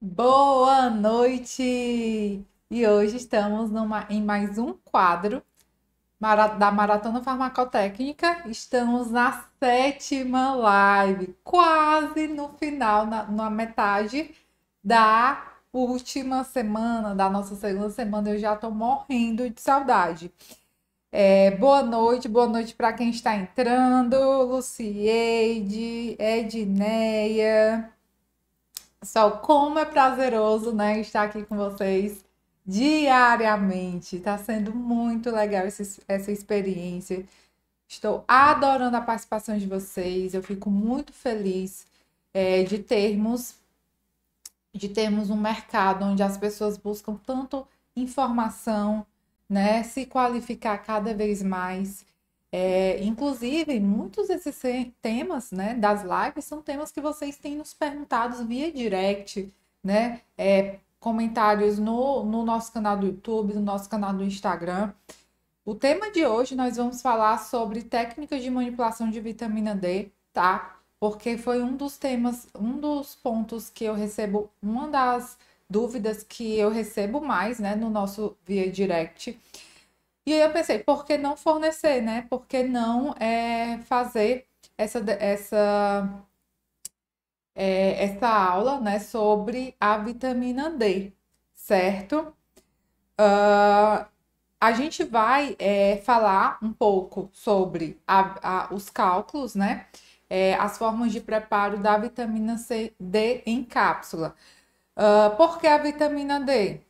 Boa noite! E hoje estamos numa, em mais um quadro da Maratona Farmacotécnica. Estamos na sétima live, quase no final, na, na metade da última semana, da nossa segunda semana. Eu já estou morrendo de saudade. É, boa noite, boa noite para quem está entrando, Lucieide, Edneia. Pessoal, como é prazeroso, né, estar aqui com vocês diariamente. Tá sendo muito legal esse, essa experiência. Estou adorando a participação de vocês. Eu fico muito feliz é, de termos de termos um mercado onde as pessoas buscam tanto informação, né, se qualificar cada vez mais é, inclusive, muitos desses temas né, das lives são temas que vocês têm nos perguntados via direct, né? É, comentários no, no nosso canal do YouTube, no nosso canal do Instagram. O tema de hoje nós vamos falar sobre técnicas de manipulação de vitamina D, tá? Porque foi um dos temas, um dos pontos que eu recebo, uma das dúvidas que eu recebo mais, né, no nosso via direct e aí eu pensei, por que não fornecer, né? Por que não é, fazer essa, essa, é, essa aula né, sobre a vitamina D, certo? Uh, a gente vai é, falar um pouco sobre a, a, os cálculos, né? É, as formas de preparo da vitamina C, D em cápsula. Uh, por que a vitamina D?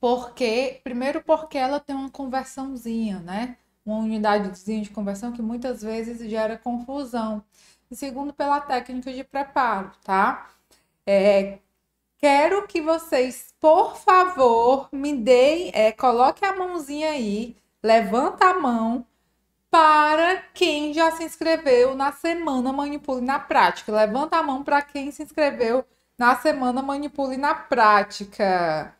porque primeiro porque ela tem uma conversãozinha, né? Uma unidadezinha de conversão que muitas vezes gera confusão. E segundo pela técnica de preparo, tá? É, quero que vocês, por favor, me deem, é, coloque a mãozinha aí, levanta a mão para quem já se inscreveu na semana Manipule na Prática. Levanta a mão para quem se inscreveu na semana Manipule na Prática.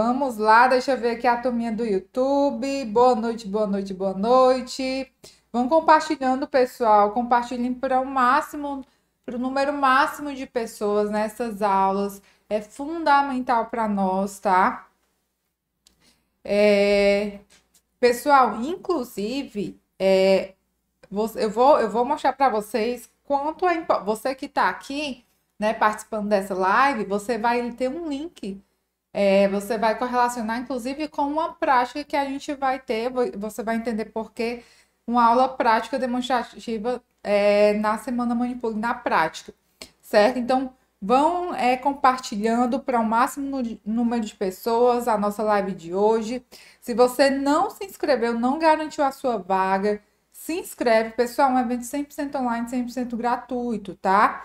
Vamos lá, deixa eu ver aqui a turminha do YouTube. Boa noite, boa noite, boa noite. Vão compartilhando, pessoal. Compartilhem para o máximo, para o número máximo de pessoas nessas aulas. É fundamental para nós, tá? É... Pessoal, inclusive, é... eu, vou, eu vou mostrar para vocês quanto é Você que está aqui, né, participando dessa live, você vai ter um link é, você vai correlacionar, inclusive, com uma prática que a gente vai ter, você vai entender por que uma aula prática demonstrativa é, na Semana Manipule, na prática, certo? Então, vão é, compartilhando para o máximo número de pessoas a nossa live de hoje. Se você não se inscreveu, não garantiu a sua vaga, se inscreve, pessoal, é um evento 100% online, 100% gratuito, tá?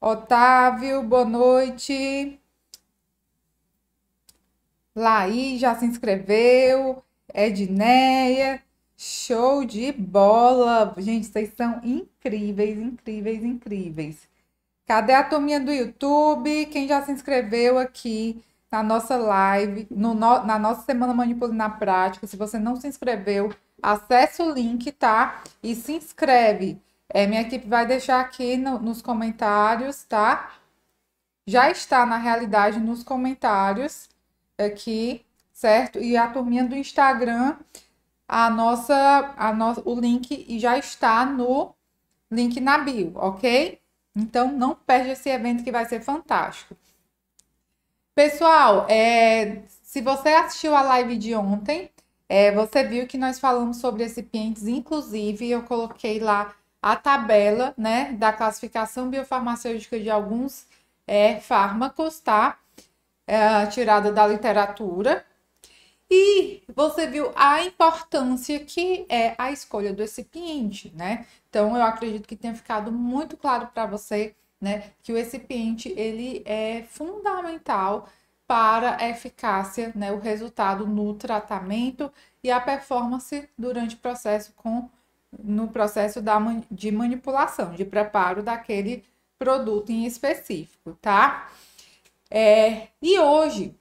Otávio, boa noite. Laí já se inscreveu, Edneia, show de bola! Gente, vocês são incríveis, incríveis, incríveis. Cadê a turminha do YouTube? Quem já se inscreveu aqui na nossa live, no, na nossa Semana Manipula na Prática? Se você não se inscreveu, acesse o link, tá? E se inscreve. É, minha equipe vai deixar aqui no, nos comentários, tá? Já está, na realidade, nos comentários aqui, certo? E a turminha do Instagram, a nossa, a nossa, o link já está no link na bio, ok? Então não perde esse evento que vai ser fantástico. Pessoal, é, se você assistiu a live de ontem, é, você viu que nós falamos sobre recipientes, inclusive eu coloquei lá a tabela né, da classificação biofarmacêutica de alguns é, fármacos, tá? é, tirada da literatura. E você viu a importância que é a escolha do recipiente, né? Então, eu acredito que tenha ficado muito claro para você, né, que o recipiente ele é fundamental para a eficácia, né, o resultado no tratamento e a performance durante o processo com no processo da, de manipulação, de preparo daquele produto em específico, tá? É, e hoje,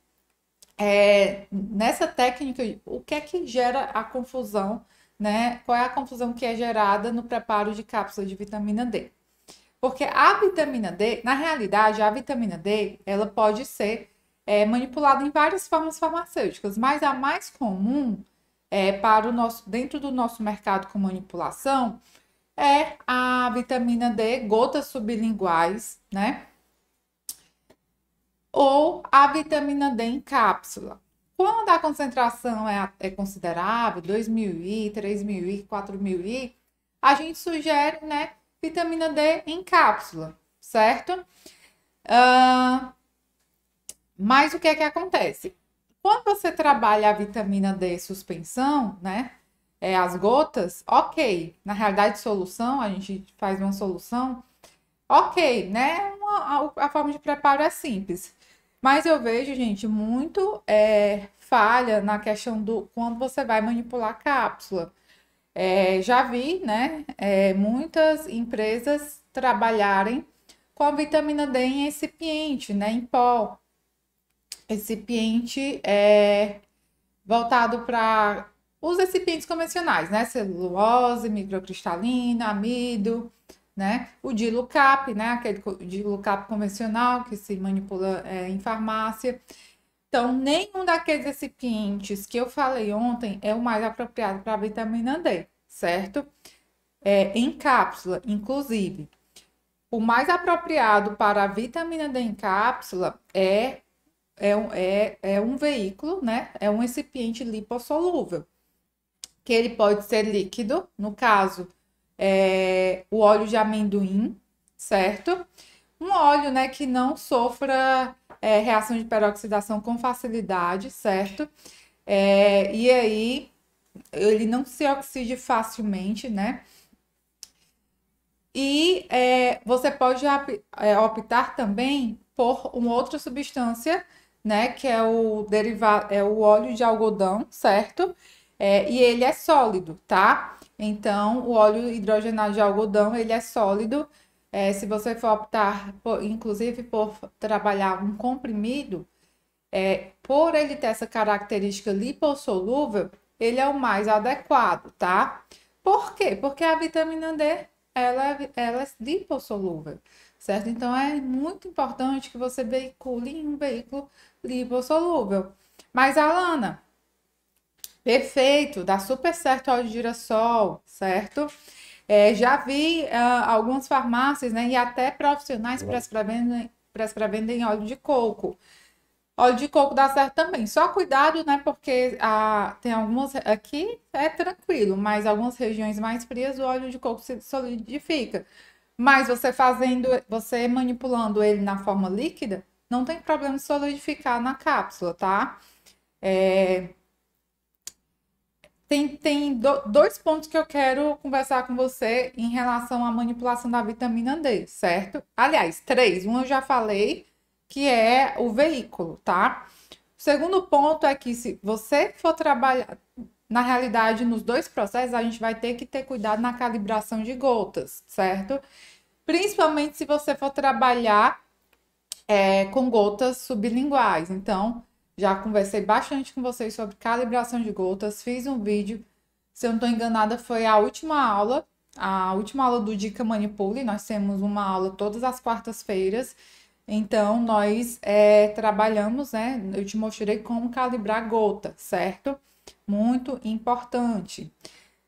é, nessa técnica, o que é que gera a confusão, né? Qual é a confusão que é gerada no preparo de cápsula de vitamina D? Porque a vitamina D, na realidade, a vitamina D, ela pode ser é, manipulada em várias formas farmacêuticas, mas a mais comum é, para o nosso, dentro do nosso mercado com manipulação é a vitamina D, gotas sublinguais, né? ou a vitamina D em cápsula. Quando a concentração é, é considerável, 2.000i, 3.000i, 4.000i, a gente sugere, né, vitamina D em cápsula, certo? Uh, mas o que é que acontece? Quando você trabalha a vitamina D suspensão, né, é, as gotas, ok. Na realidade, solução, a gente faz uma solução, ok, né? Uma, a, a forma de preparo é simples. Mas eu vejo, gente, muito é, falha na questão do quando você vai manipular a cápsula. É, já vi, né, é, muitas empresas trabalharem com a vitamina D em recipiente, né, em pó. Recipiente é, voltado para os recipientes convencionais, né, celulose, microcristalina, amido, né? O de né? Aquele de convencional que se manipula é, em farmácia. Então, nenhum daqueles recipientes que eu falei ontem é o mais apropriado para vitamina D, certo? É, em cápsula, inclusive. O mais apropriado para a vitamina D em cápsula é, é, é, é um veículo, né? É um recipiente lipossolúvel, que ele pode ser líquido, no caso, é, o óleo de amendoim, certo? Um óleo, né, que não sofra é, reação de peroxidação com facilidade, certo? É, e aí ele não se oxide facilmente, né? E é, você pode é, optar também por uma outra substância, né? Que é o derivado, é o óleo de algodão, certo? É, e ele é sólido, tá? Então, o óleo hidrogenado de algodão, ele é sólido. É, se você for optar, por, inclusive, por trabalhar um comprimido, é, por ele ter essa característica lipossolúvel, ele é o mais adequado, tá? Por quê? Porque a vitamina D, ela, ela é lipossolúvel, certo? Então, é muito importante que você veicule em um veículo lipossolúvel. Mas, Alana, Perfeito, dá super certo óleo de girassol, certo? É, já vi uh, algumas farmácias né, e até profissionais prescrevendo, para em óleo de coco. Óleo de coco dá certo também. Só cuidado, né? Porque ah, tem algumas. Aqui é tranquilo, mas algumas regiões mais frias o óleo de coco se solidifica. Mas você fazendo, você manipulando ele na forma líquida, não tem problema de solidificar na cápsula, tá? É, tem, tem do, dois pontos que eu quero conversar com você em relação à manipulação da vitamina D, certo? Aliás, três. Um eu já falei, que é o veículo, tá? O segundo ponto é que se você for trabalhar, na realidade, nos dois processos, a gente vai ter que ter cuidado na calibração de gotas, certo? Principalmente se você for trabalhar é, com gotas sublinguais. Então, já conversei bastante com vocês sobre calibração de gotas, fiz um vídeo, se eu não estou enganada, foi a última aula, a última aula do Dica Manipule. Nós temos uma aula todas as quartas-feiras. Então, nós é, trabalhamos, né? Eu te mostrei como calibrar gota, certo? Muito importante.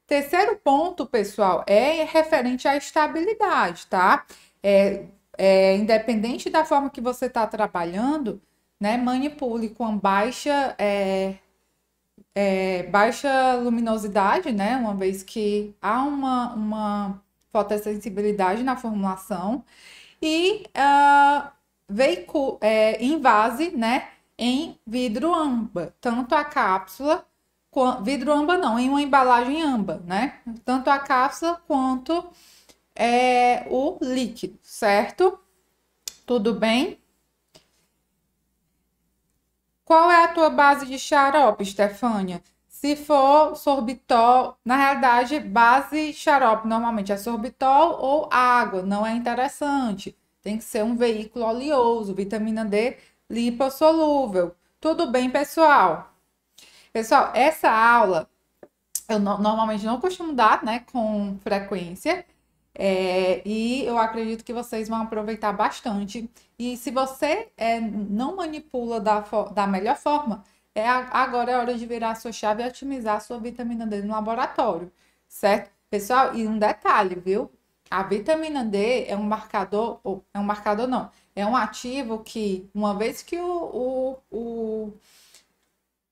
Terceiro ponto, pessoal, é referente à estabilidade, tá? É, é, independente da forma que você está trabalhando, né, manipule com baixa, é, é, baixa luminosidade, né, uma vez que há uma, uma fotossensibilidade na formulação, e uh, veicu, é, invase né, em vidro âmbar, tanto a cápsula, vidro âmbar não, em uma embalagem âmbar, né, tanto a cápsula quanto é, o líquido, certo? Tudo bem? Qual é a tua base de xarope, Stefânia? Se for sorbitol, na realidade, base xarope normalmente é sorbitol ou água, não é interessante. Tem que ser um veículo oleoso, vitamina D lipossolúvel. Tudo bem, pessoal? Pessoal, essa aula eu no normalmente não costumo dar, né, com frequência. É, e eu acredito que vocês vão aproveitar bastante. E se você é, não manipula da, da melhor forma, é a, agora é hora de virar a sua chave e otimizar a sua vitamina D no laboratório, certo? Pessoal, e um detalhe, viu? A vitamina D é um marcador, é um marcador não, é um ativo que, uma vez que o, o, o,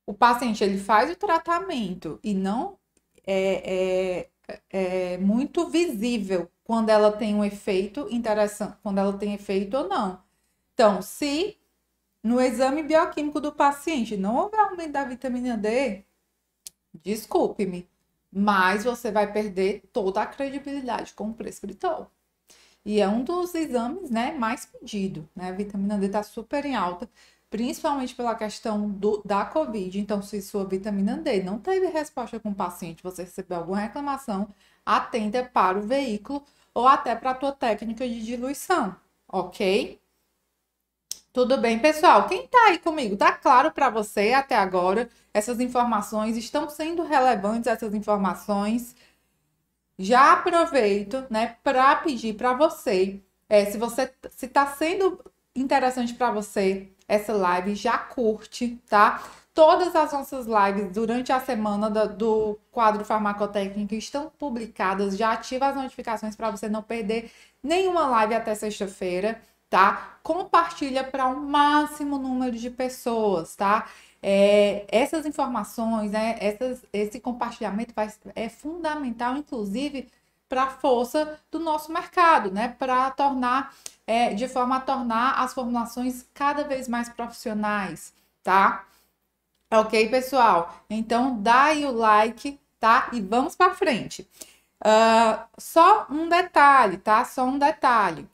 o paciente ele faz o tratamento e não é, é, é, muito visível quando ela tem um efeito interação, quando ela tem efeito ou não. Então, se no exame bioquímico do paciente não houver aumento da vitamina D, desculpe-me, mas você vai perder toda a credibilidade como prescritor. E é um dos exames, né, mais pedido, né? A vitamina D está super em alta principalmente pela questão do, da Covid. Então, se sua vitamina D não teve resposta com o paciente, você recebeu alguma reclamação, atenda para o veículo ou até para a tua técnica de diluição, ok? Tudo bem, pessoal? Quem está aí comigo? Tá claro para você até agora? Essas informações estão sendo relevantes, essas informações? Já aproveito, né, para pedir para você, é, se você se está sendo interessante para você essa live, já curte, tá? Todas as nossas lives durante a semana do, do quadro farmacotécnico estão publicadas. Já ativa as notificações para você não perder nenhuma live até sexta-feira, tá? Compartilha para o um máximo número de pessoas, tá? É, essas informações, né, essas, esse compartilhamento vai, é fundamental, inclusive, para a força do nosso mercado, né? Para tornar, é, de forma a tornar as formulações cada vez mais profissionais, tá? Ok, pessoal? Então, dá aí o like, tá? E vamos para frente. Uh, só um detalhe, tá? Só um detalhe.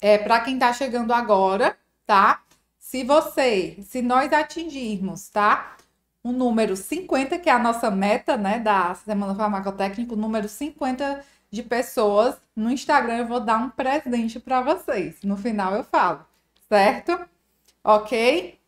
É para quem tá chegando agora, tá? Se você, se nós atingirmos, tá? o número 50, que é a nossa meta, né, da Semana Farmacotécnica, o número 50 de pessoas no Instagram. Eu vou dar um presente para vocês. No final eu falo, certo? Ok?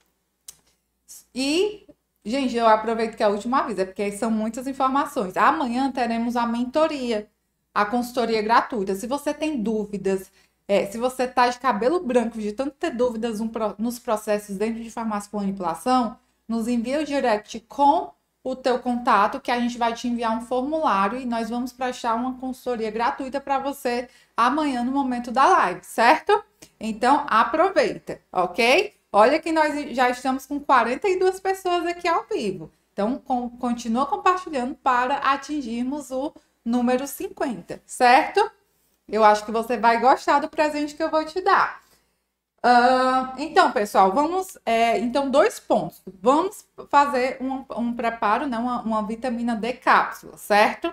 E, gente, eu aproveito que é a última vez, é porque são muitas informações. Amanhã teremos a mentoria, a consultoria gratuita. Se você tem dúvidas, é, se você tá de cabelo branco, de tanto ter dúvidas nos processos dentro de farmácia com manipulação, nos envia o direct com o teu contato, que a gente vai te enviar um formulário e nós vamos prestar uma consultoria gratuita para você amanhã no momento da live, certo? Então aproveita, ok? Olha que nós já estamos com 42 pessoas aqui ao vivo. Então com, continua compartilhando para atingirmos o número 50, certo? Eu acho que você vai gostar do presente que eu vou te dar. Uh, então, pessoal, vamos. É, então, dois pontos. Vamos fazer um, um preparo, né, uma, uma, vitamina D cápsula, certo?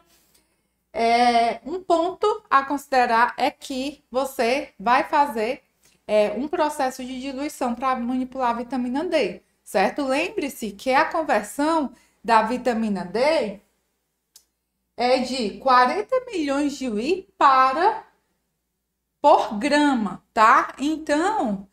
É, um ponto a considerar é que você vai fazer é, um processo de diluição para manipular a vitamina D, certo? Lembre-se que a conversão da vitamina D é de 40 milhões de UI para por grama, tá? Então,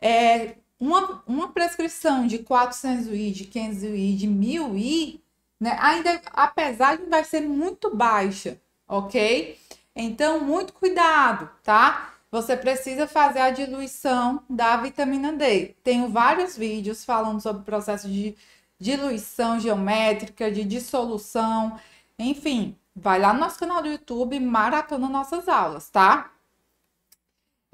é, uma, uma prescrição de 400 UI, de 500 UI, de 1000 UI, né? Ainda, apesar de vai ser muito baixa, ok? Então, muito cuidado, tá? Você precisa fazer a diluição da vitamina D. Tenho vários vídeos falando sobre o processo de diluição geométrica, de dissolução, enfim, vai lá no nosso canal do YouTube, maratona nossas aulas, tá?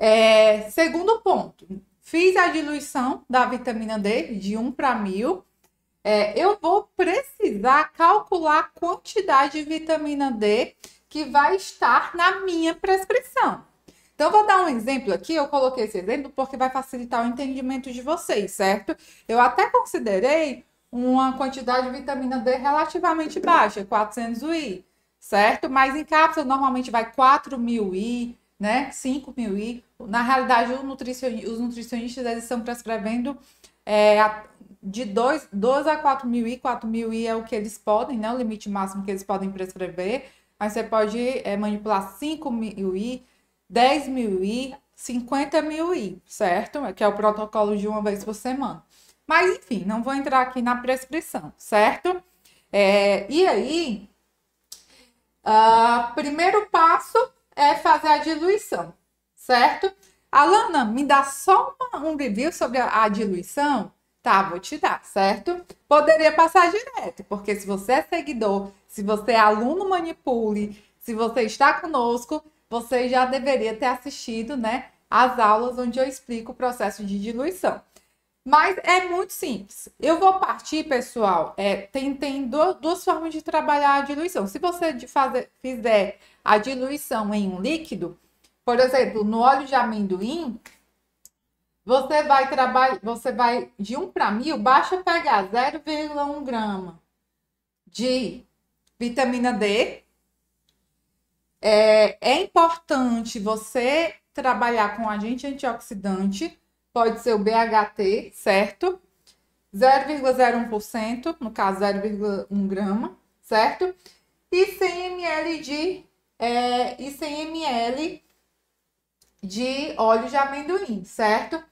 É, segundo ponto, fiz a diluição da vitamina D de 1 para 1000. É, eu vou precisar calcular a quantidade de vitamina D que vai estar na minha prescrição. Então, vou dar um exemplo aqui. Eu coloquei esse exemplo porque vai facilitar o entendimento de vocês, certo? Eu até considerei uma quantidade de vitamina D relativamente baixa, 400 UI, certo? Mas em cápsula normalmente vai 4.000 mil I, né? 5 mil I. Na realidade, os nutricionistas eles estão prescrevendo é, de 2, a 4 mil I, 4 mil I é o que eles podem, né? O limite máximo que eles podem prescrever. Mas você pode é, manipular 5 mil I, 10 mil I, 50 mil I, certo? Que é o protocolo de uma vez por semana. Mas, enfim, não vou entrar aqui na prescrição, certo? É, e aí, uh, primeiro passo é fazer a diluição certo? Alana, me dá só uma, um review sobre a, a diluição? Tá, vou te dar, certo? Poderia passar direto, porque se você é seguidor, se você é aluno manipule, se você está conosco, você já deveria ter assistido, né, as aulas onde eu explico o processo de diluição. Mas é muito simples. Eu vou partir, pessoal, é, tem, tem do, duas formas de trabalhar a diluição. Se você fazer, fizer a diluição em um líquido, por exemplo, no óleo de amendoim, você vai trabalhar, você vai de 1 para 1000, baixa pegar 0,1 grama de vitamina D. É, é importante você trabalhar com agente antioxidante, pode ser o BHT, certo? 0,01%, no caso 0,1 grama, certo? E 100 ml de é, e 100 ml de óleo de amendoim, certo?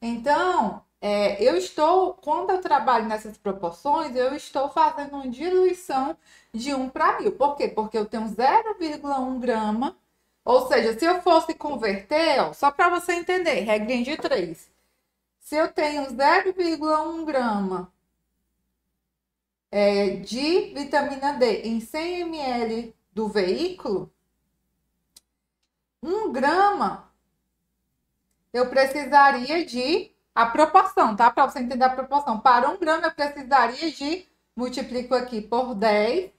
Então, é, eu estou, quando eu trabalho nessas proporções, eu estou fazendo uma diluição de 1 para 1000. Por quê? Porque eu tenho 0,1 grama, ou seja, se eu fosse converter, ó, só para você entender, regra de 3. Se eu tenho 0,1 grama é, de vitamina D em 100 ml do veículo, 1 grama eu precisaria de a proporção, tá? Para você entender a proporção. Para um grama, eu precisaria de, multiplico aqui por 10,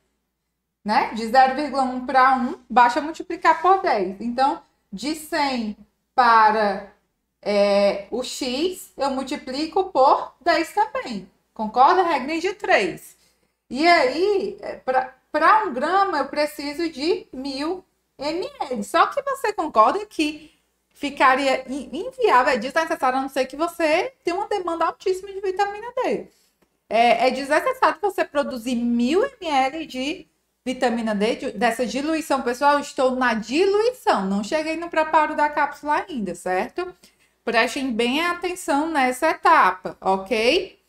né? De 0,1 para 1, basta multiplicar por 10. Então, de 100 para é, o X, eu multiplico por 10 também. Concorda? Regra de 3. E aí, é, para um grama, eu preciso de 1.000 ml. Só que você concorda que ficaria inviável, é desnecessário, a não ser que você tenha uma demanda altíssima de vitamina D. É, é desnecessário você produzir mil ml de vitamina D, de, dessa diluição, pessoal, estou na diluição, não cheguei no preparo da cápsula ainda, certo? Prestem bem atenção nessa etapa, ok?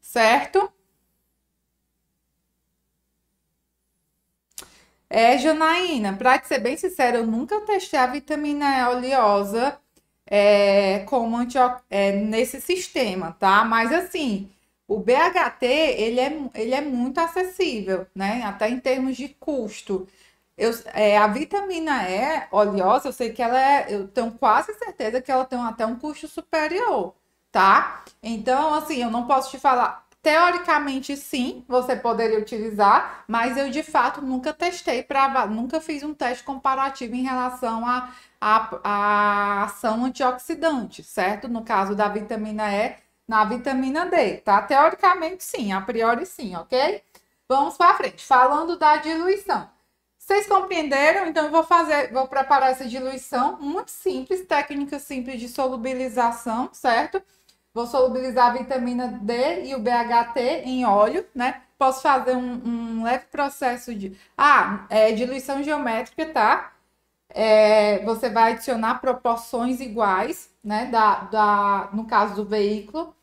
Certo? É, Janaína, para ser bem sincera, eu nunca testei a vitamina E oleosa é, como anti, é, nesse sistema, tá? Mas assim, o BHT, ele é, ele é muito acessível, né? Até em termos de custo. Eu, é, a vitamina E oleosa, eu sei que ela é, eu tenho quase certeza que ela tem até um custo superior, tá? Então, assim, eu não posso te falar, Teoricamente, sim, você poderia utilizar, mas eu de fato nunca testei, pra, nunca fiz um teste comparativo em relação à a, a, a, ação antioxidante, certo? No caso da vitamina E, na vitamina D, tá? Teoricamente, sim, a priori, sim, ok? Vamos para frente. Falando da diluição. Vocês compreenderam? Então eu vou fazer, vou preparar essa diluição muito simples, técnica simples de solubilização, certo? Vou solubilizar a vitamina D e o BHT em óleo, né? Posso fazer um, um leve processo de. Ah, é diluição geométrica, tá? É, você vai adicionar proporções iguais, né? Da, da, no caso do veículo,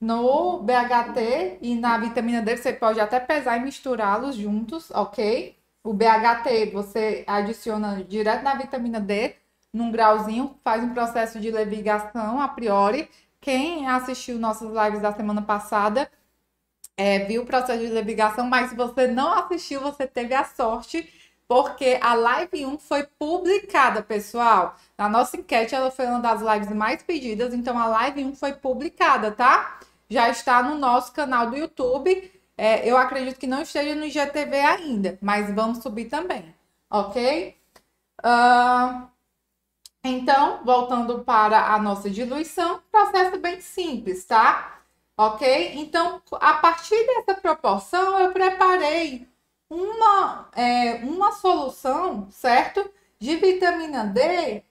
no BHT e na vitamina D, você pode até pesar e misturá-los juntos, ok? O BHT você adiciona direto na vitamina D, num grauzinho, faz um processo de levigação a priori, quem assistiu nossas lives da semana passada é, viu o processo de ligação, mas se você não assistiu, você teve a sorte, porque a live 1 foi publicada, pessoal. Na nossa enquete, ela foi uma das lives mais pedidas, então a live 1 foi publicada, tá? Já está no nosso canal do YouTube. É, eu acredito que não esteja no IGTV ainda, mas vamos subir também, ok? Uh, então, voltando para a nossa diluição, processo bem simples, tá? Ok? Então, a partir dessa proporção, eu preparei uma, é, uma solução, certo? De vitamina D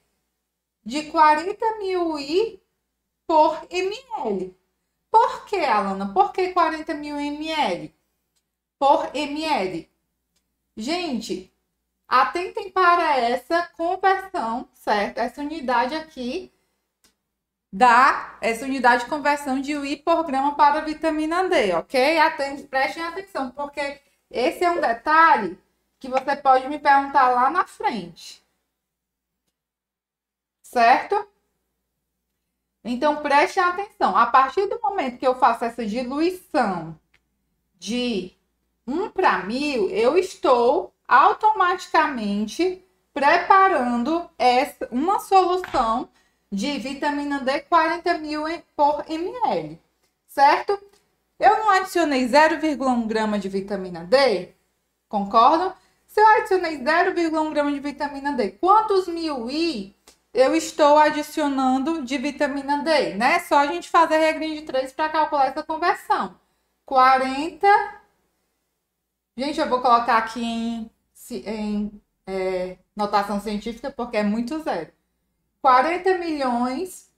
de 40 mil I por ml. Por que, Alana? Por que 40 mil ml? Por ml. Gente, Atentem para essa conversão, certo? Essa unidade aqui da essa unidade de conversão de UI por grama para vitamina D, ok? Atente, prestem atenção, porque esse é um detalhe que você pode me perguntar lá na frente. Certo? Então, prestem atenção. A partir do momento que eu faço essa diluição de 1 para mil, eu estou automaticamente preparando essa, uma solução de vitamina D 40 mil por ml, certo? Eu não adicionei 0,1 grama de vitamina D, concordam? Se eu adicionei 0,1 grama de vitamina D, quantos mil I eu estou adicionando de vitamina D, né? Só a gente fazer a regra de 3 para calcular essa conversão. 40. Gente, eu vou colocar aqui em em é, notação científica, porque é muito zero. 40 milhões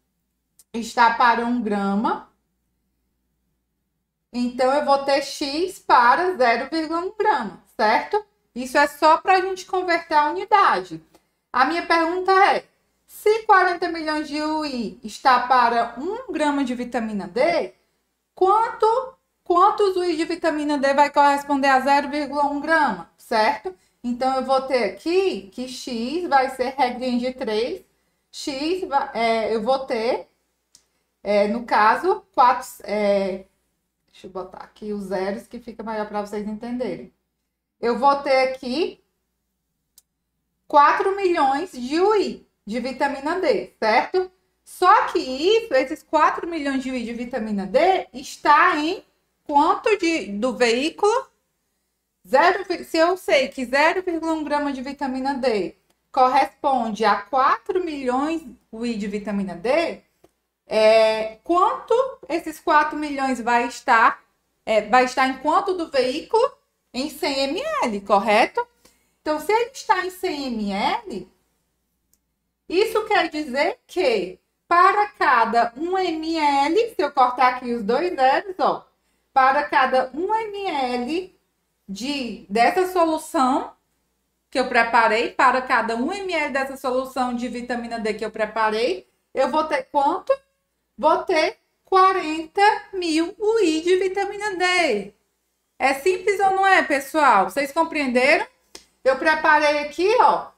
está para um grama. Então, eu vou ter x para 0,1 grama, certo? Isso é só para a gente converter a unidade. A minha pergunta é, se 40 milhões de UI está para 1 grama de vitamina D, quanto, quantos UI de vitamina D vai corresponder a 0,1 grama, certo? Então, eu vou ter aqui que x vai ser regra de 3. x, é, eu vou ter, é, no caso, 4... É, deixa eu botar aqui os zeros que fica melhor para vocês entenderem. Eu vou ter aqui 4 milhões de UI, de vitamina D, certo? Só que isso, esses 4 milhões de UI de vitamina D está em quanto de, do veículo? Zero, se eu sei que 0,1 grama de vitamina D corresponde a 4 milhões de vitamina D, é, quanto esses 4 milhões vai estar, é, vai estar em quanto do veículo? Em 100 ml, correto? Então, se ele está em 100 ml, isso quer dizer que para cada 1 ml, se eu cortar aqui os dois zeros, ó, para cada 1 ml de dessa solução que eu preparei para cada 1 ml dessa solução de vitamina D que eu preparei, eu vou ter quanto? Vou ter 40 mil UI de vitamina D. É simples ou não é, pessoal? Vocês compreenderam? Eu preparei aqui, ó,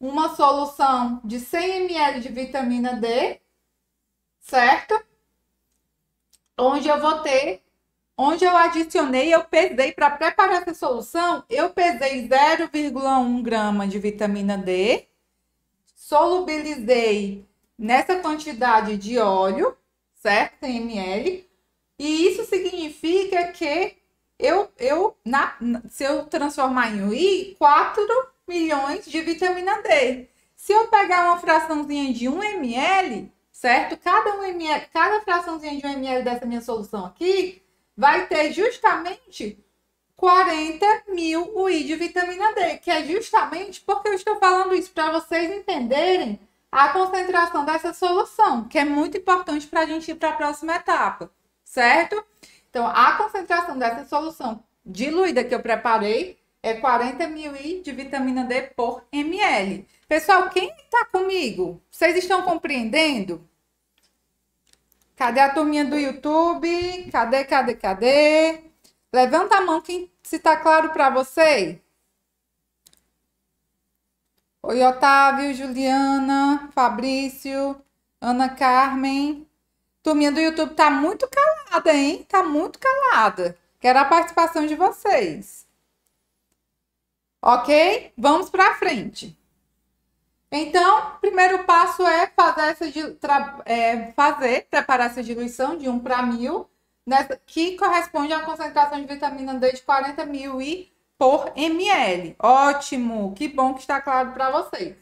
uma solução de 100 ml de vitamina D, certo? Onde eu vou ter Onde eu adicionei, eu pesei, para preparar essa solução, eu pesei 0,1 grama de vitamina D, solubilizei nessa quantidade de óleo, certo? 100 ml. E isso significa que eu, eu na, se eu transformar em UI, 4 milhões de vitamina D. Se eu pegar uma fraçãozinha de 1 ml, certo? Cada, 1 ml, cada fraçãozinha de 1 ml dessa minha solução aqui vai ter justamente 40 mil UI de vitamina D, que é justamente porque eu estou falando isso para vocês entenderem a concentração dessa solução, que é muito importante para a gente ir para a próxima etapa, certo? Então, a concentração dessa solução diluída que eu preparei é 40 mil I de vitamina D por ml. Pessoal, quem está comigo? Vocês estão compreendendo? Cadê a turminha do YouTube? Cadê, cadê, cadê? Levanta a mão quem, se tá claro para você. Oi, Otávio, Juliana, Fabrício, Ana Carmen. Turminha do YouTube tá muito calada, hein? Tá muito calada. Quero a participação de vocês. Ok? Vamos para frente. Então, primeiro passo é fazer, essa, é fazer preparar essa diluição de 1 para 1000, nessa, né, que corresponde a uma concentração de vitamina D de 40 mil e por ml. Ótimo! Que bom que está claro para vocês.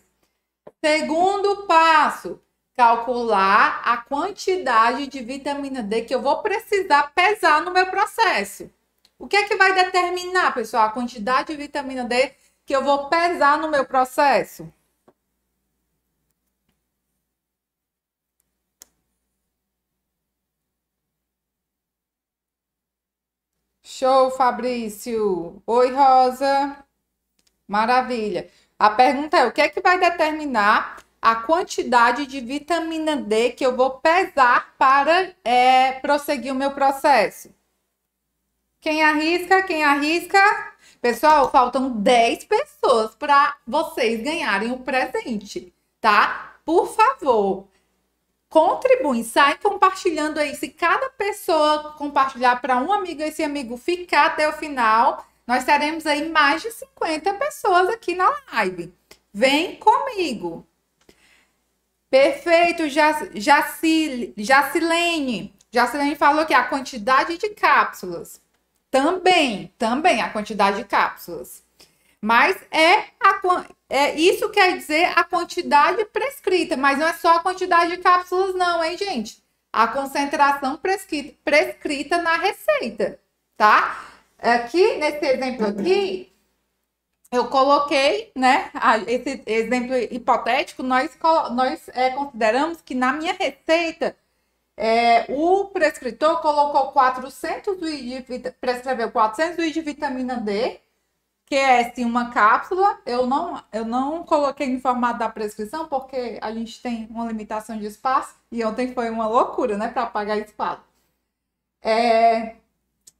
Segundo passo, calcular a quantidade de vitamina D que eu vou precisar pesar no meu processo. O que é que vai determinar, pessoal, a quantidade de vitamina D que eu vou pesar no meu processo? Show, Fabrício. Oi, Rosa. Maravilha. A pergunta é: o que é que vai determinar a quantidade de vitamina D que eu vou pesar para é, prosseguir o meu processo? Quem arrisca? Quem arrisca? Pessoal, faltam 10 pessoas para vocês ganharem o presente, tá? Por favor, contribuem, sai compartilhando aí. Se cada pessoa compartilhar para um amigo, esse amigo ficar até o final, nós teremos aí mais de 50 pessoas aqui na live. Vem comigo. Perfeito, Jacilene. Jacilene. Jacilene falou que a quantidade de cápsulas. Também, também a quantidade de cápsulas. Mas é a é, isso quer dizer a quantidade prescrita, mas não é só a quantidade de cápsulas, não, hein, gente? A concentração prescrita, prescrita na receita, tá? Aqui, nesse exemplo aqui, eu coloquei, né? Esse exemplo hipotético, nós, nós é, consideramos que na minha receita é, o prescritor colocou 400 de, prescreveu 400 de vitamina D que é sim uma cápsula. Eu não, eu não coloquei no formato da prescrição, porque a gente tem uma limitação de espaço, e ontem foi uma loucura, né, para pagar espaço. É,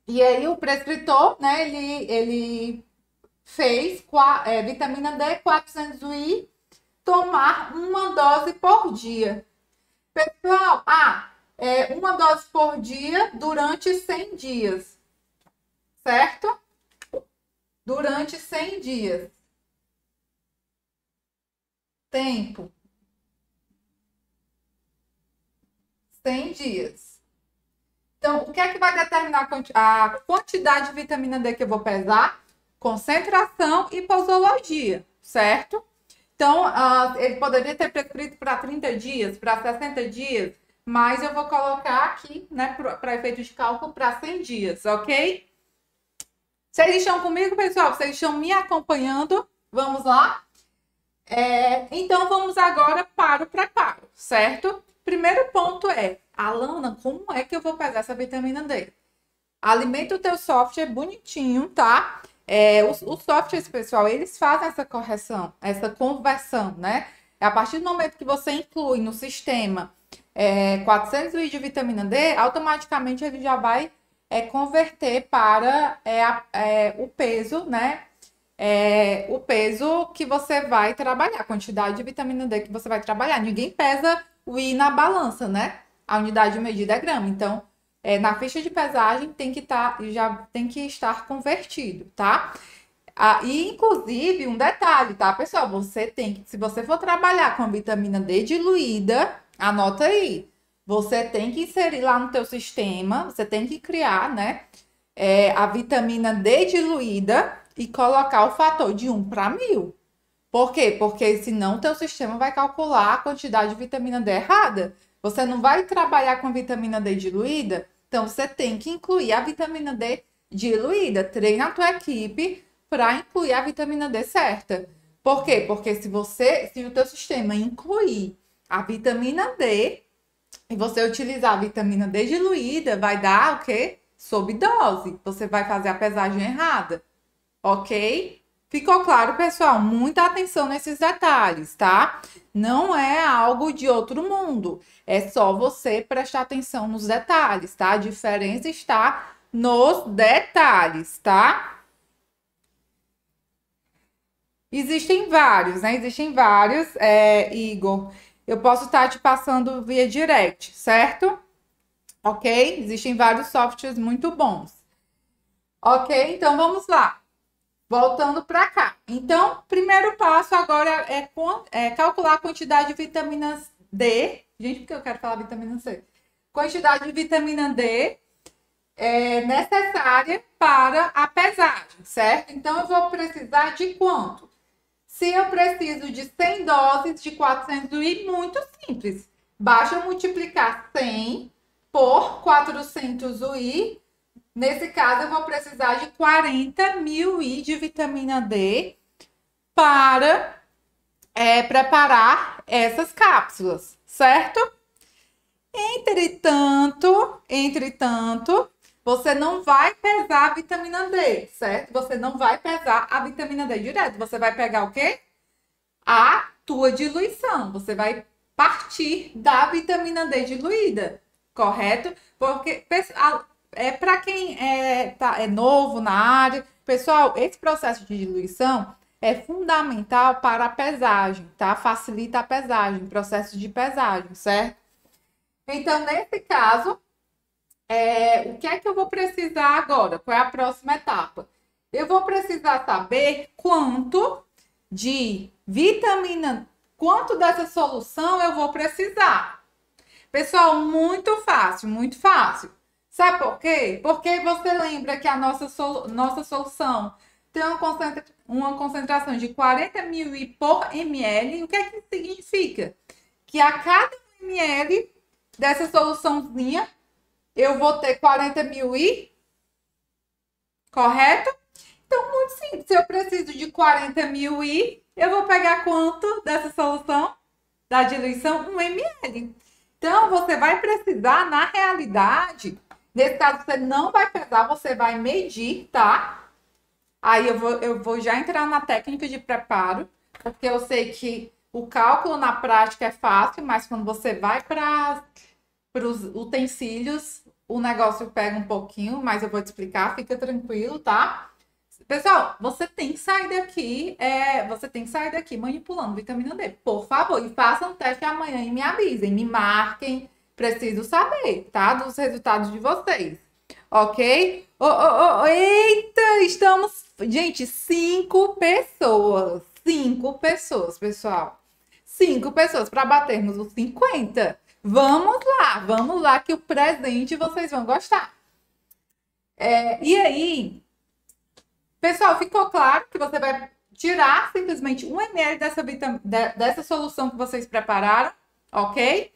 e aí o prescritor, né, ele, ele fez é, vitamina D 400i tomar uma dose por dia. Pessoal, ah, é, uma dose por dia durante 100 dias, certo? durante 100 dias. Tempo. 100 dias. Então, o que é que vai determinar a quantidade de vitamina D que eu vou pesar? Concentração e posologia, certo? Então, uh, ele poderia ter prescrito para 30 dias, para 60 dias, mas eu vou colocar aqui, né, para efeito de cálculo, para 100 dias, ok? Vocês estão comigo, pessoal? Vocês estão me acompanhando? Vamos lá? É, então, vamos agora para o preparo, certo? Primeiro ponto é, Alana, como é que eu vou pegar essa vitamina D? Alimenta o teu software bonitinho, tá? É, os, os softwares, pessoal, eles fazem essa correção, essa conversão, né? A partir do momento que você inclui no sistema é, 400 ml de vitamina D, automaticamente ele já vai é, converter para é, é, o peso, né? É, o peso que você vai trabalhar, a quantidade de vitamina D que você vai trabalhar. Ninguém pesa o I na balança, né? A unidade de medida é grama. Então, é, na ficha de pesagem tem que estar tá, já tem que estar convertido, tá? Ah, e inclusive um detalhe, tá, pessoal? Você tem que, se você for trabalhar com a vitamina D diluída, anota aí. Você tem que inserir lá no teu sistema, você tem que criar, né? É, a vitamina D diluída e colocar o fator de 1 para 1000. Por quê? Porque senão teu sistema vai calcular a quantidade de vitamina D errada. Você não vai trabalhar com vitamina D diluída, então você tem que incluir a vitamina D diluída. Treina a tua equipe para incluir a vitamina D certa. Por quê? Porque se você, se o teu sistema incluir a vitamina D, e você utilizar a vitamina D diluída vai dar o quê? Sob dose. Você vai fazer a pesagem errada. Ok? Ficou claro, pessoal? Muita atenção nesses detalhes, tá? Não é algo de outro mundo. É só você prestar atenção nos detalhes, tá? A diferença está nos detalhes, tá? Existem vários, né? Existem vários, é, Igor. Eu posso estar tá te passando via direct, certo? Ok? Existem vários softwares muito bons. Ok? Então vamos lá. Voltando para cá. Então, primeiro passo agora é, é, calcular a quantidade de vitamina D. Gente, porque eu quero falar vitamina C. Quantidade de vitamina D é necessária para a pesagem, certo? Então, eu vou precisar de quanto? Se eu preciso de 100 doses de 400 e muito simples. Basta multiplicar 100 por 400 UI. Nesse caso, eu vou precisar de 40 mil UI de vitamina D para é, preparar essas cápsulas, certo? Entretanto, entretanto, você não vai pesar a vitamina D, certo? Você não vai pesar a vitamina D direto. Você vai pegar o quê? A tua diluição. Você vai partir da vitamina D diluída, correto? Porque é para quem é, tá, é novo na área, pessoal, esse processo de diluição é fundamental para a pesagem, tá? Facilita a pesagem, processo de pesagem, certo? Então, nesse caso, é, o que é que eu vou precisar agora? Qual é a próxima etapa? Eu vou precisar saber quanto de vitamina, quanto dessa solução eu vou precisar. Pessoal, muito fácil, muito fácil. Sabe por quê? Porque você lembra que a nossa, solu nossa solução tem uma, concentra uma concentração de 40 mil por ml. O que é que significa? Que a cada ml dessa soluçãozinha eu vou ter 40 mil I, correto? Então, muito simples. Se eu preciso de 40 mil I, eu vou pegar quanto dessa solução? Da diluição 1 ml. Então, você vai precisar, na realidade, nesse caso você não vai pesar, você vai medir, tá? Aí eu vou, eu vou já entrar na técnica de preparo, porque eu sei que o cálculo na prática é fácil, mas quando você vai para os utensílios, o negócio pega um pouquinho, mas eu vou te explicar, fica tranquilo, tá? Pessoal, você tem que sair daqui, é, você tem que sair daqui manipulando vitamina D, por favor, e façam um teste amanhã e me avisem, me marquem, preciso saber, tá? Dos resultados de vocês, ok? Oh, oh, oh, eita, estamos, gente, cinco pessoas, cinco pessoas, pessoal, cinco pessoas para batermos os 50. Vamos lá, vamos lá, que o presente vocês vão gostar. É, e aí, pessoal, ficou claro que você vai tirar simplesmente 1 ml dessa, dessa solução que vocês prepararam, ok?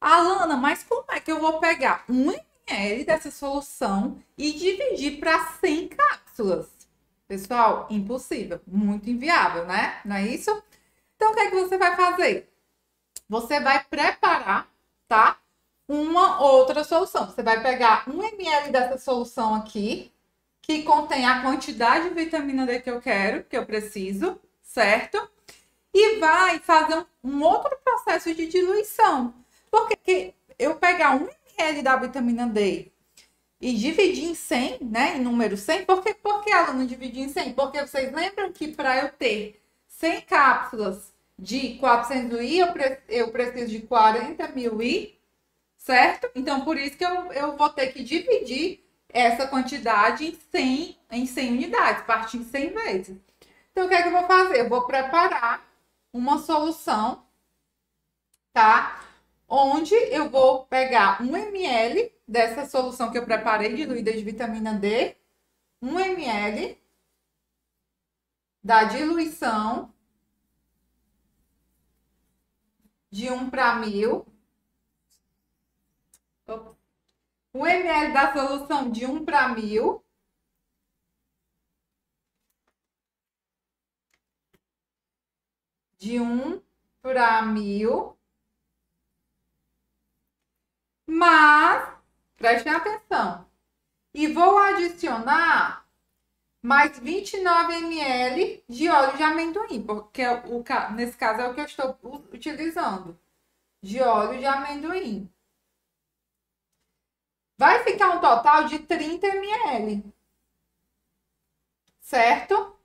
Alana, mas como é que eu vou pegar 1 ml dessa solução e dividir para 100 cápsulas? Pessoal, impossível, muito inviável, né? Não é isso? Então, o que é que você vai fazer? Você vai preparar, tá? Uma outra solução. Você vai pegar um ml dessa solução aqui, que contém a quantidade de vitamina D que eu quero, que eu preciso, certo? E vai fazer um, outro processo de diluição. Porque eu pegar um ml da vitamina D e dividir em 100, né, em número 100, por que ela não dividir em 100? Porque vocês lembram que para eu ter 100 cápsulas de 400 i, eu, pre eu preciso de 40 mil i, certo? Então, por isso que eu, eu vou ter que dividir essa quantidade em 100, em 100 unidades, partir em 100 vezes. Então, o que é que eu vou fazer? Eu vou preparar uma solução, tá? Onde eu vou pegar 1 ml dessa solução que eu preparei, diluída de vitamina D, 1 ml da diluição de 1 para 1000. O ml da solução de 1 para 1000. De 1 para 1000. Mas, prestem atenção. E vou adicionar mais 29 ml de óleo de amendoim, porque o, nesse caso é o que eu estou utilizando de óleo de amendoim. Vai ficar um total de 30 ml. Certo?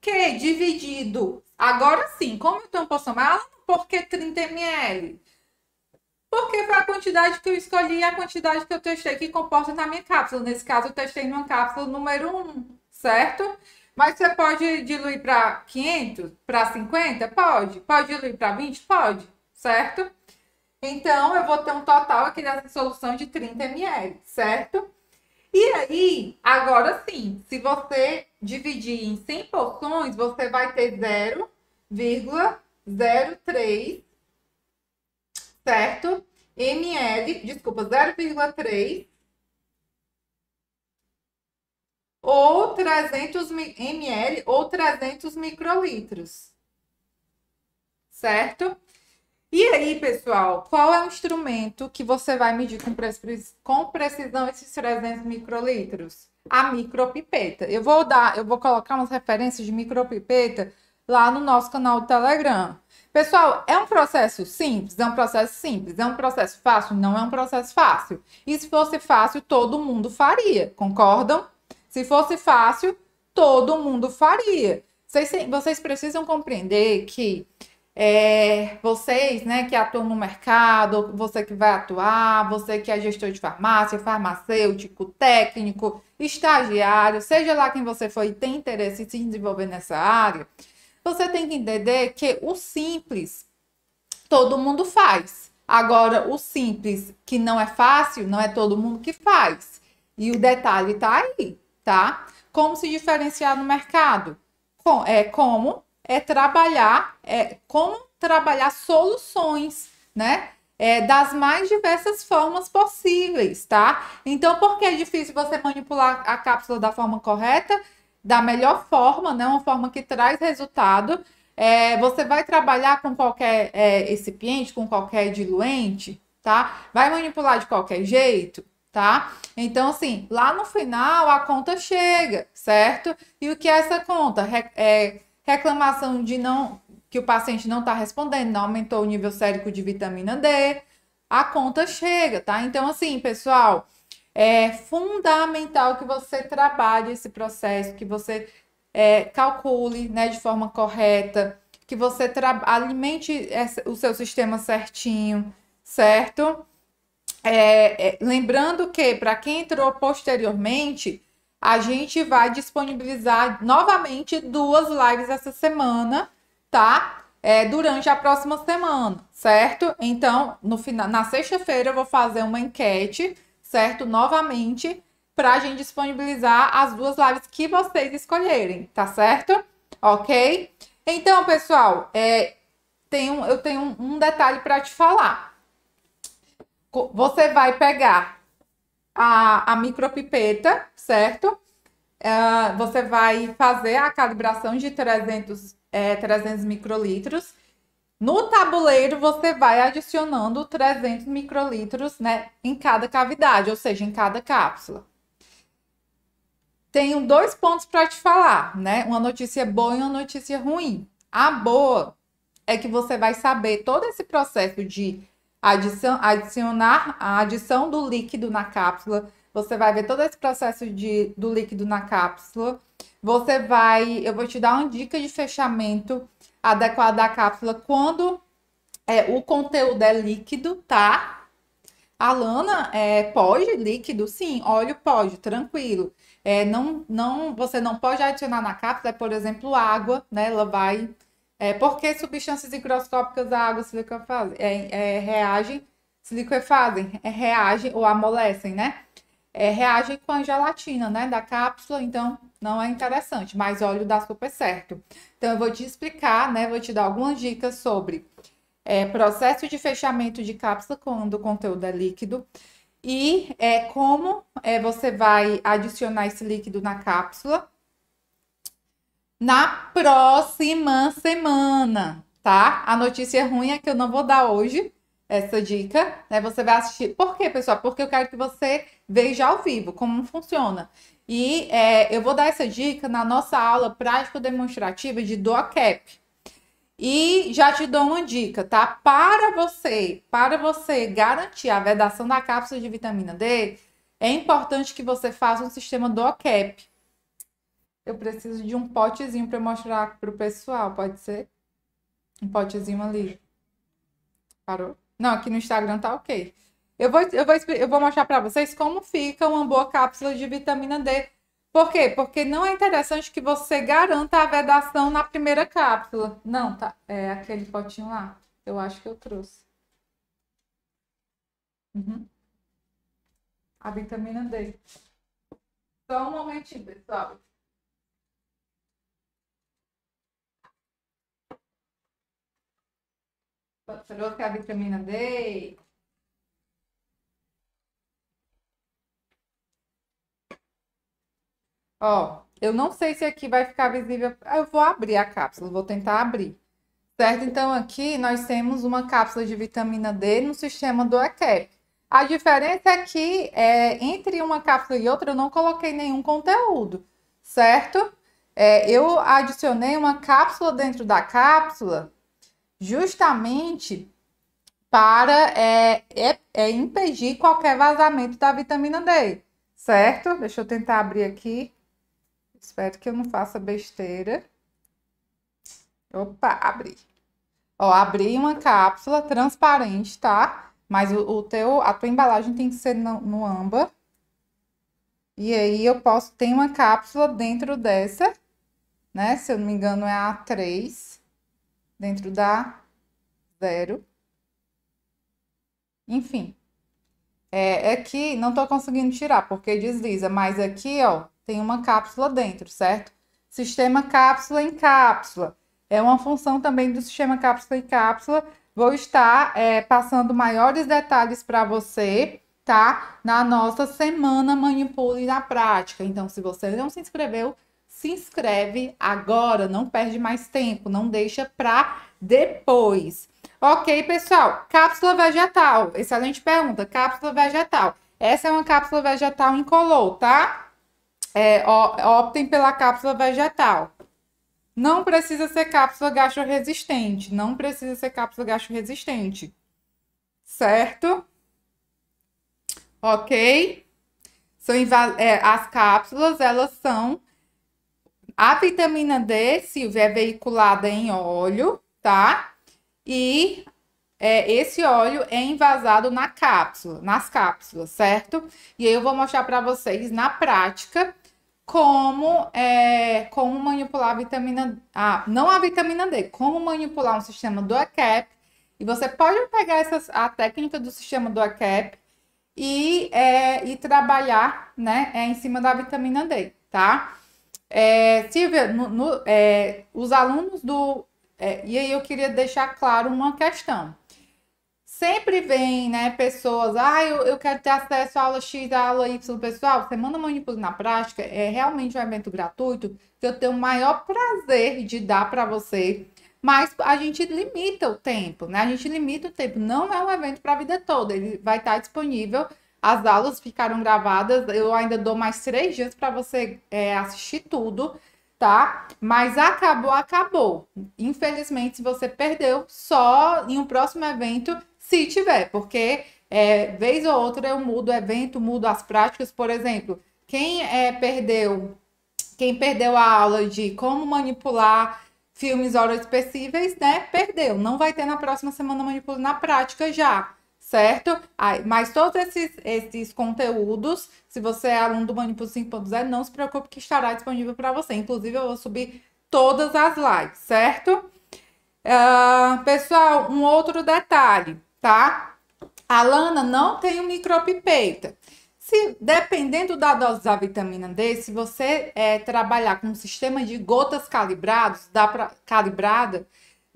Que dividido. Agora sim, como eu tenho um porção maior, por que 30 ml? Porque foi a quantidade que eu escolhi a quantidade que eu testei que comporta na minha cápsula. Nesse caso, eu testei numa cápsula número 1, certo? Mas você pode diluir para 500, para 50? Pode. Pode diluir para 20? Pode, certo? Então, eu vou ter um total aqui dessa solução de 30 ml, certo? E aí, agora sim, se você dividir em 100 porções, você vai ter 0,03, certo? ml, desculpa, 0,3 ou 300 ml ou 300 microlitros. Certo? E aí, pessoal, qual é o instrumento que você vai medir com, com precisão esses 300 microlitros? A micropipeta. Eu vou dar, eu vou colocar umas referências de micropipeta lá no nosso canal do Telegram. Pessoal, é um processo simples? É um processo simples. É um processo fácil? Não é um processo fácil. E se fosse fácil, todo mundo faria, concordam? Se fosse fácil, todo mundo faria. Vocês, vocês precisam compreender que é, vocês, né, que atuam no mercado, você que vai atuar, você que é gestor de farmácia, farmacêutico, técnico, estagiário, seja lá quem você for e tem interesse em se desenvolver nessa área, você tem que entender que o simples todo mundo faz. Agora, o simples que não é fácil, não é todo mundo que faz. E o detalhe tá aí tá? Como se diferenciar no mercado? Com, é, como é trabalhar, é, como trabalhar soluções, né? É, das mais diversas formas possíveis, tá? Então, por que é difícil você manipular a cápsula da forma correta? Da melhor forma, né? Uma forma que traz resultado. É, você vai trabalhar com qualquer é, recipiente, com qualquer diluente, tá? Vai manipular de qualquer jeito? tá? Então, assim, lá no final a conta chega, certo? E o que é essa conta? Re é reclamação de não que o paciente não está respondendo, não aumentou o nível sérico de vitamina D, a conta chega, tá? Então, assim, pessoal, é fundamental que você trabalhe esse processo, que você é, calcule né, de forma correta, que você alimente essa, o seu sistema certinho, certo? é, é, lembrando que, para quem entrou posteriormente, a gente vai disponibilizar novamente duas lives essa semana, tá? É, durante a próxima semana, certo? Então, no final, na sexta-feira eu vou fazer uma enquete, certo? Novamente, para a gente disponibilizar as duas lives que vocês escolherem, tá certo? Ok? Então, pessoal, é, eu tenho um detalhe para te falar você vai pegar a, a micropipeta, certo? Uh, você vai fazer a calibração de 300, é, 300 microlitros. No tabuleiro, você vai adicionando 300 microlitros né, em cada cavidade, ou seja, em cada cápsula. Tenho dois pontos para te falar, né? Uma notícia boa e uma notícia ruim. A boa é que você vai saber todo esse processo de adição, adicionar a adição do líquido na cápsula. Você vai ver todo esse processo de, do líquido na cápsula. Você vai, eu vou te dar uma dica de fechamento adequado da cápsula quando é, o conteúdo é líquido, tá? A lana é, pode líquido, sim, óleo pode, tranquilo. É, não, não, você não pode adicionar na cápsula, é, por exemplo, água, né? Ela vai é, por que substâncias higroscópicas da água se liquefazem? É, é, reagem, se liquefazem, é, reagem ou amolecem, né? É, reagem com a gelatina, né? Da cápsula, então não é interessante, mas óleo dá super certo. Então eu vou te explicar, né? Vou te dar algumas dicas sobre é, processo de fechamento de cápsula quando o conteúdo é líquido e é, como é, você vai adicionar esse líquido na cápsula na próxima semana, tá? A notícia ruim é que eu não vou dar hoje essa dica, né? Você vai assistir. Por quê, pessoal? Porque eu quero que você veja ao vivo como funciona. E é, eu vou dar essa dica na nossa aula prático-demonstrativa de DOACAP. E já te dou uma dica, tá? Para você, para você garantir a vedação da cápsula de vitamina D, é importante que você faça um sistema DOACAP. Eu preciso de um potezinho para mostrar pro pessoal, pode ser? Um potezinho ali. Parou? Não, aqui no Instagram tá ok. Eu vou, eu vou, eu vou mostrar para vocês como fica uma boa cápsula de vitamina D. Por quê? Porque não é interessante que você garanta a vedação na primeira cápsula. Não, tá. É aquele potinho lá. Eu acho que eu trouxe. Uhum. A vitamina D. Só um momentinho, pessoal. Falou que a vitamina D. Ó, eu não sei se aqui vai ficar visível. Eu vou abrir a cápsula, vou tentar abrir. Certo? Então, aqui nós temos uma cápsula de vitamina D no sistema do ECAP. A diferença é que é, entre uma cápsula e outra eu não coloquei nenhum conteúdo, certo? É, eu adicionei uma cápsula dentro da cápsula justamente para é, é, é impedir qualquer vazamento da vitamina D, certo? Deixa eu tentar abrir aqui. Espero que eu não faça besteira. Opa, abri. Ó, abri uma cápsula transparente, tá? Mas o, o teu, a tua embalagem tem que ser no, no âmbar. E aí eu posso ter uma cápsula dentro dessa, né? Se eu não me engano é a A3 dentro da zero. Enfim, é, aqui é não estou conseguindo tirar porque desliza, mas aqui ó, tem uma cápsula dentro, certo? Sistema cápsula em cápsula. É uma função também do sistema cápsula em cápsula. Vou estar é, passando maiores detalhes para você, tá? Na nossa semana Manipule na Prática. Então, se você não se inscreveu, se inscreve agora, não perde mais tempo, não deixa para depois. Ok, pessoal, cápsula vegetal. Excelente pergunta, cápsula vegetal. Essa é uma cápsula vegetal incolor, tá? É, optem pela cápsula vegetal. Não precisa ser cápsula resistente, não precisa ser cápsula resistente, Certo? Ok? São, é, as cápsulas, elas são a vitamina D, Silvia, é veiculada em óleo, tá? E é, esse óleo é envasado na cápsula, nas cápsulas, certo? E aí eu vou mostrar para vocês na prática como, é, como manipular a vitamina A, não a vitamina D, como manipular um sistema do ACAP. E você pode pegar essas, a técnica do sistema do ACAP e, é, e trabalhar né, é, em cima da vitamina D, tá? É, Silvia, no, no, é, os alunos do. É, e aí eu queria deixar claro uma questão. Sempre vem, né, pessoas, ah, eu, eu quero ter acesso à aula X, à aula Y, pessoal. Semana Manipulando na Prática é realmente um evento gratuito que eu tenho o maior prazer de dar para você, mas a gente limita o tempo, né? A gente limita o tempo. Não é um evento para a vida toda, ele vai estar tá disponível as aulas ficaram gravadas. Eu ainda dou mais três dias para você é, assistir tudo, tá? Mas acabou, acabou. Infelizmente, se você perdeu, só em um próximo evento, se tiver, porque é, vez ou outra eu mudo o evento, mudo as práticas. Por exemplo, quem é, perdeu, quem perdeu a aula de como manipular filmes horas especíveis, né? Perdeu. Não vai ter na próxima semana manipula na prática já certo? Mas todos esses, esses conteúdos, se você é aluno do Manipul 5.0, é, não se preocupe que estará disponível para você. Inclusive, eu vou subir todas as lives, certo? Uh, pessoal, um outro detalhe, tá? A lana não tem micropipeita. Se, dependendo da dose da vitamina D, se você é, trabalhar com um sistema de gotas calibrados, dá pra, calibrada,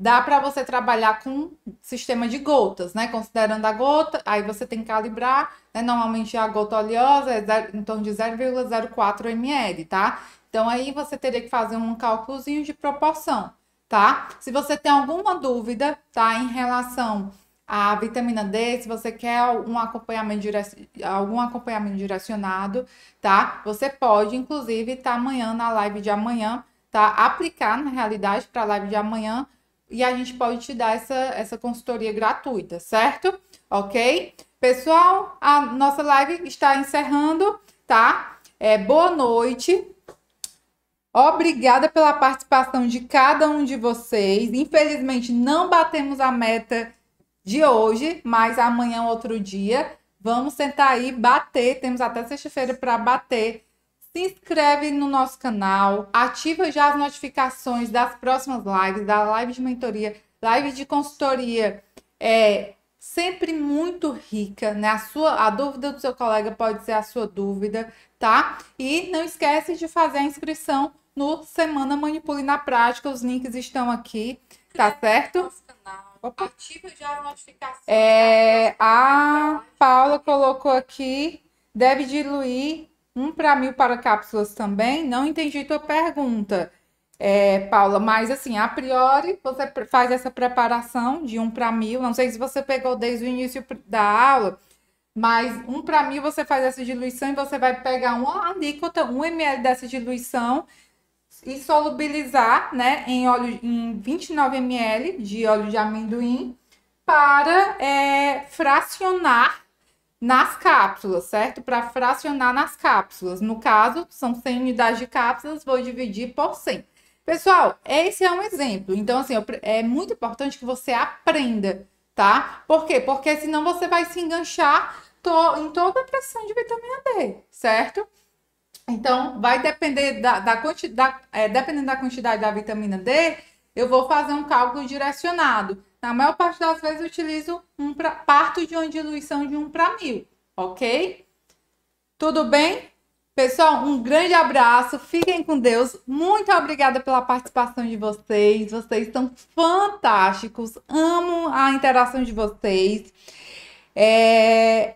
dá para você trabalhar com sistema de gotas, né? Considerando a gota, aí você tem que calibrar, né? Normalmente a gota oleosa é zero, em torno de 0,04 ml, tá? Então aí você teria que fazer um cálculozinho de proporção, tá? Se você tem alguma dúvida, tá, em relação à vitamina D, se você quer um acompanhamento algum acompanhamento direcionado, tá? Você pode inclusive tá amanhã na live de amanhã, tá? Aplicar na realidade para a live de amanhã e a gente pode te dar essa, essa consultoria gratuita, certo? Ok? Pessoal, a nossa live está encerrando, tá? É, boa noite. Obrigada pela participação de cada um de vocês. Infelizmente, não batemos a meta de hoje, mas amanhã, é outro dia, vamos tentar aí bater. Temos até sexta-feira para bater se inscreve no nosso canal, ativa já as notificações das próximas lives, da live de mentoria, live de consultoria. É sempre muito rica, né? A sua, a dúvida do seu colega pode ser a sua dúvida, tá? E não esquece de fazer a inscrição no Semana Manipule na Prática, os links estão aqui, tá certo? Opa. Ativa já as notificações. É, a Paula colocou aqui, deve diluir um para mil para cápsulas também. Não entendi tua pergunta, é, Paula, mas assim, a priori, você faz essa preparação de um para mil. Não sei se você pegou desde o início da aula, mas um para mil você faz essa diluição e você vai pegar uma alíquota, um ml dessa diluição e solubilizar, né, em óleo em 29 ml de óleo de amendoim para é, fracionar nas cápsulas, certo? Para fracionar nas cápsulas. No caso, são 100 unidades de cápsulas, vou dividir por 100. Pessoal, esse é um exemplo. Então, assim, é muito importante que você aprenda, tá? Por quê? Porque senão você vai se enganchar to em toda a pressão de vitamina D, certo? Então, vai depender da, da quantidade, é, dependendo da quantidade da vitamina D, eu vou fazer um cálculo direcionado. Na maior parte das vezes, eu utilizo um pra, parto de uma diluição de 1 para 1000, ok? Tudo bem? Pessoal, um grande abraço, fiquem com Deus. Muito obrigada pela participação de vocês. Vocês estão fantásticos, amo a interação de vocês. É...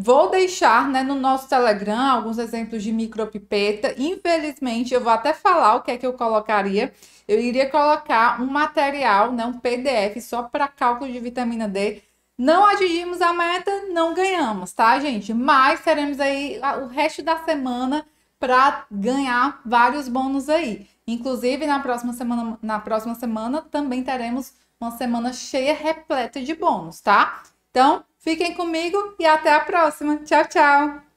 Vou deixar né, no nosso Telegram alguns exemplos de micropipeta. Infelizmente, eu vou até falar o que é que eu colocaria. Eu iria colocar um material, né, um PDF só para cálculo de vitamina D. Não atingimos a meta, não ganhamos, tá, gente? Mas teremos aí o resto da semana para ganhar vários bônus aí. Inclusive, na próxima semana, na próxima semana também teremos uma semana cheia repleta de bônus, tá? Então, Fiquem comigo e até a próxima. Tchau, tchau!